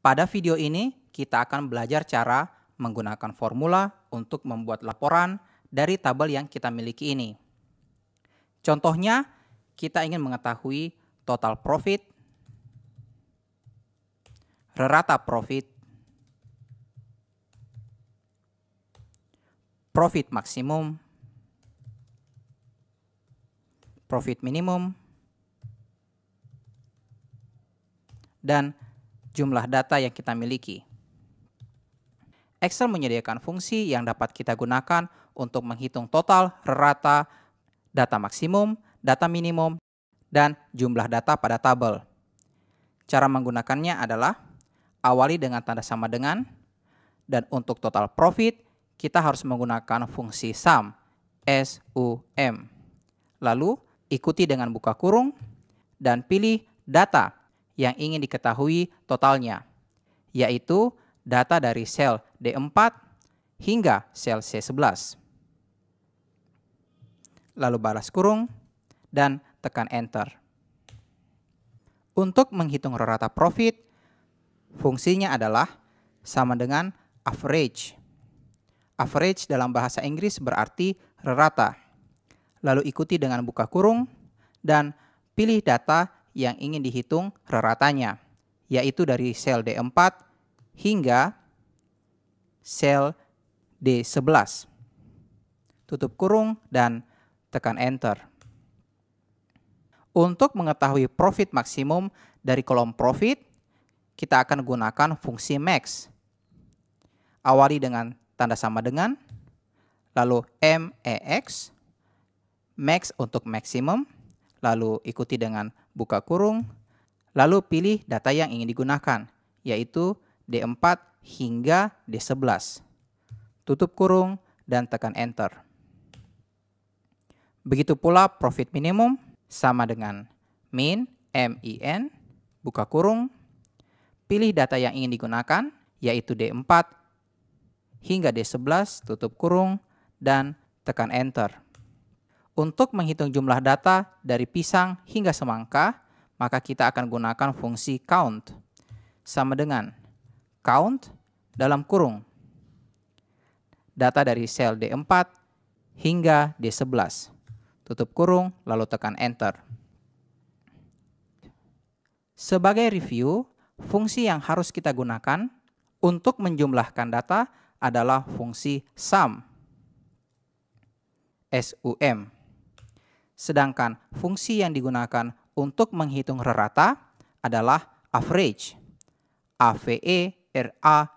Pada video ini, kita akan belajar cara menggunakan formula untuk membuat laporan dari tabel yang kita miliki ini. Contohnya, kita ingin mengetahui total profit, rata profit, profit maksimum, profit minimum, dan jumlah data yang kita miliki. Excel menyediakan fungsi yang dapat kita gunakan untuk menghitung total, rata, data maksimum, data minimum, dan jumlah data pada tabel. Cara menggunakannya adalah awali dengan tanda sama dengan, dan untuk total profit, kita harus menggunakan fungsi sum, S U M. Lalu, ikuti dengan buka kurung, dan pilih data yang ingin diketahui totalnya, yaitu data dari sel D4 hingga sel C11. Lalu balas kurung dan tekan Enter. Untuk menghitung rata profit, fungsinya adalah sama dengan average. Average dalam bahasa Inggris berarti rata. Lalu ikuti dengan buka kurung dan pilih data yang ingin dihitung reratanya, yaitu dari sel D4 hingga sel D11. Tutup kurung dan tekan enter. Untuk mengetahui profit maksimum dari kolom profit, kita akan gunakan fungsi max. Awali dengan tanda sama dengan, lalu MEX, max untuk maksimum, lalu ikuti dengan buka kurung, lalu pilih data yang ingin digunakan, yaitu D4 hingga D11. Tutup kurung dan tekan Enter. Begitu pula profit minimum sama dengan min, MIN, buka kurung, pilih data yang ingin digunakan, yaitu D4 hingga D11, tutup kurung, dan tekan Enter. Untuk menghitung jumlah data dari pisang hingga semangka, maka kita akan gunakan fungsi count sama dengan count dalam kurung data dari sel D4 hingga D11. Tutup kurung, lalu tekan enter. Sebagai review, fungsi yang harus kita gunakan untuk menjumlahkan data adalah fungsi sum. SUM sedangkan fungsi yang digunakan untuk menghitung rata adalah average. E,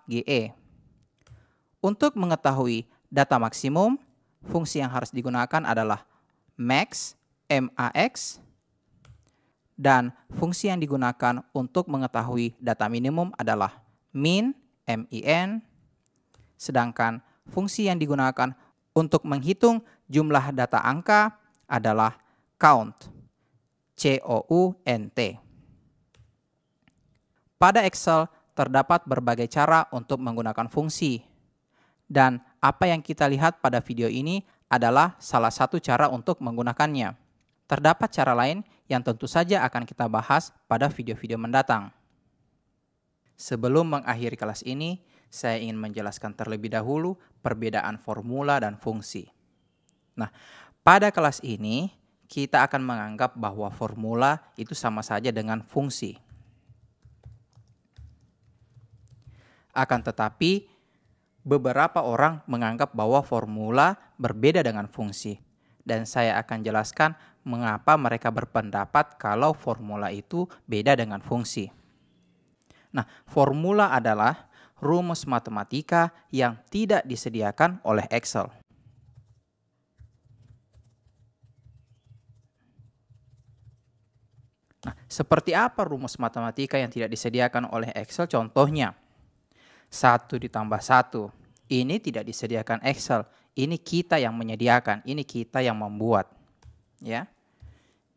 g e. Untuk mengetahui data maksimum, fungsi yang harus digunakan adalah max MAX dan fungsi yang digunakan untuk mengetahui data minimum adalah min MIN. Sedangkan fungsi yang digunakan untuk menghitung jumlah data angka adalah count. C-O-U-N-T. Pada Excel, terdapat berbagai cara untuk menggunakan fungsi. Dan apa yang kita lihat pada video ini adalah salah satu cara untuk menggunakannya. Terdapat cara lain yang tentu saja akan kita bahas pada video-video mendatang. Sebelum mengakhiri kelas ini, saya ingin menjelaskan terlebih dahulu perbedaan formula dan fungsi. Nah, pada kelas ini, kita akan menganggap bahwa formula itu sama saja dengan fungsi. Akan tetapi, beberapa orang menganggap bahwa formula berbeda dengan fungsi, dan saya akan jelaskan mengapa mereka berpendapat kalau formula itu beda dengan fungsi. Nah, formula adalah rumus matematika yang tidak disediakan oleh Excel. Nah, seperti apa rumus matematika yang tidak disediakan oleh Excel? Contohnya, 1 ditambah 1. Ini tidak disediakan Excel. Ini kita yang menyediakan, ini kita yang membuat. Ya.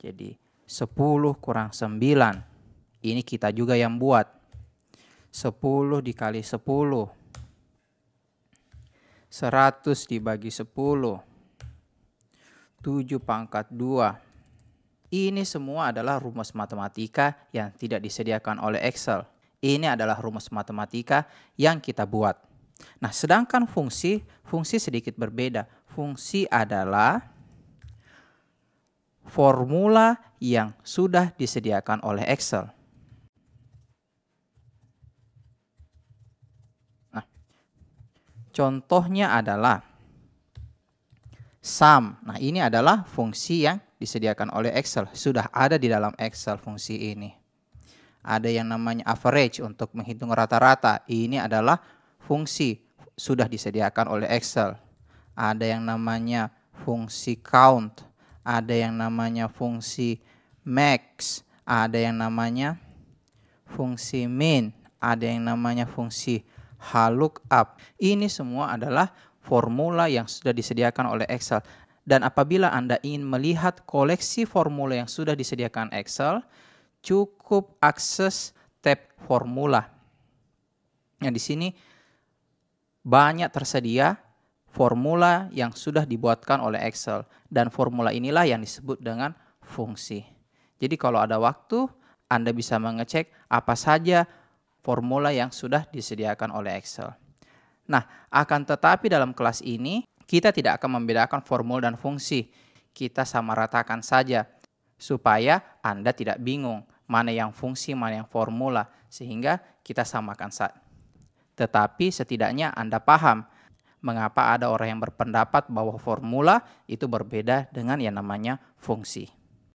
Jadi 10 kurang 9. Ini kita juga yang buat. 10 dikali 10. 100 dibagi 10. 7 pangkat 2 ini semua adalah rumus matematika yang tidak disediakan oleh Excel. Ini adalah rumus matematika yang kita buat. Nah, sedangkan fungsi, fungsi sedikit berbeda. Fungsi adalah formula yang sudah disediakan oleh Excel. Nah, contohnya adalah sum. Nah, ini adalah fungsi yang disediakan oleh Excel, sudah ada di dalam Excel fungsi ini. Ada yang namanya average untuk menghitung rata-rata. Ini adalah fungsi sudah disediakan oleh Excel. Ada yang namanya fungsi count, ada yang namanya fungsi max, ada yang namanya fungsi min, ada yang namanya fungsi HLOOKUP. Ini semua adalah formula yang sudah disediakan oleh Excel dan apabila Anda ingin melihat koleksi formula yang sudah disediakan Excel, cukup akses tab formula. Nah, di sini banyak tersedia formula yang sudah dibuatkan oleh Excel dan formula inilah yang disebut dengan fungsi. Jadi kalau ada waktu, Anda bisa mengecek apa saja formula yang sudah disediakan oleh Excel. Nah, akan tetapi dalam kelas ini kita tidak akan membedakan formula dan fungsi. Kita sama ratakan saja supaya Anda tidak bingung mana yang fungsi, mana yang formula sehingga kita samakan saat. Tetapi setidaknya Anda paham mengapa ada orang yang berpendapat bahwa formula itu berbeda dengan yang namanya fungsi.